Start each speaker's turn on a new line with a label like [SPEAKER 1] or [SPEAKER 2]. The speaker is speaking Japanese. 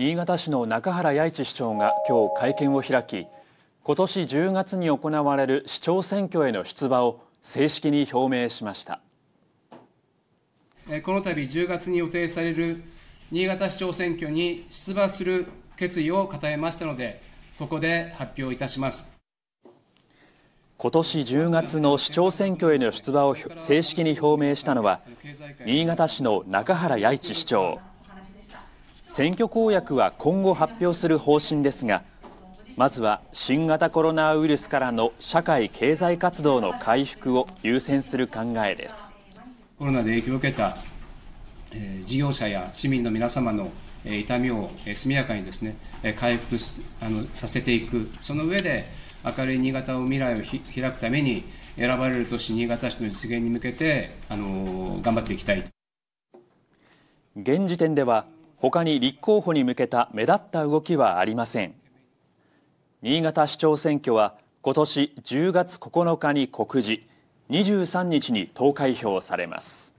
[SPEAKER 1] 新潟市の中原八一市長が今日会見を開き今年10月に行われる市長選挙への出馬を正式に表明しました
[SPEAKER 2] この度10月に予定される新潟市長選挙に出馬する決意を固めましたのでここで発表いたします
[SPEAKER 1] 今年10月の市長選挙への出馬を正式に表明したのは新潟市の中原八一市長選挙公約は今後発表する方針ですがまずは新型コロナウイルスからの社会経済活動の回復を優先する考えで
[SPEAKER 2] すコロナで影響を受けた、えー、事業者や市民の皆様の、えー、痛みを、えー、速やかにですねえ回復すあのさせていくその上で明るい新潟を未来をひ開くために選ばれる都市新潟市の実現に向けてあの頑張っていきたい現時点では他に
[SPEAKER 1] 立候補に向けた目立った動きはありません新潟市長選挙は今年10月9日に告示23日に投開票されます